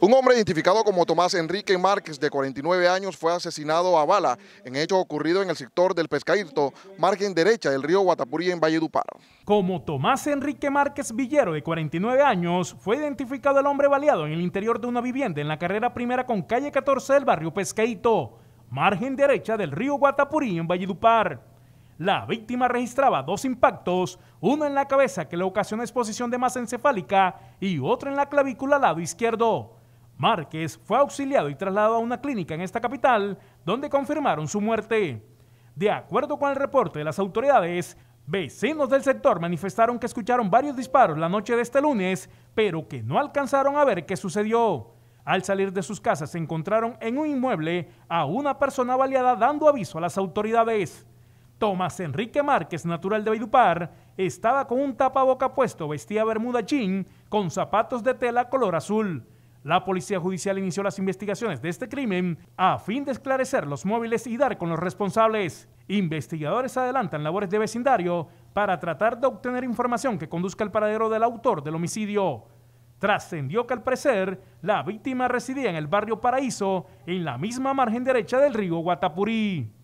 Un hombre identificado como Tomás Enrique Márquez, de 49 años, fue asesinado a bala en hecho ocurrido en el sector del Pescaíto, margen derecha del río Guatapurí en Valledupar. Como Tomás Enrique Márquez Villero, de 49 años, fue identificado el hombre baleado en el interior de una vivienda en la carrera primera con calle 14 del barrio Pescaíto, margen derecha del río Guatapurí en Valledupar. La víctima registraba dos impactos, uno en la cabeza que le ocasionó exposición de masa encefálica y otro en la clavícula al lado izquierdo. Márquez fue auxiliado y trasladado a una clínica en esta capital, donde confirmaron su muerte. De acuerdo con el reporte de las autoridades, vecinos del sector manifestaron que escucharon varios disparos la noche de este lunes, pero que no alcanzaron a ver qué sucedió. Al salir de sus casas se encontraron en un inmueble a una persona baleada dando aviso a las autoridades. Tomás Enrique Márquez, natural de Vidupar, estaba con un tapaboca puesto, vestía bermuda jean con zapatos de tela color azul. La Policía Judicial inició las investigaciones de este crimen a fin de esclarecer los móviles y dar con los responsables. Investigadores adelantan labores de vecindario para tratar de obtener información que conduzca al paradero del autor del homicidio. Trascendió que al parecer la víctima residía en el barrio Paraíso, en la misma margen derecha del río Guatapurí.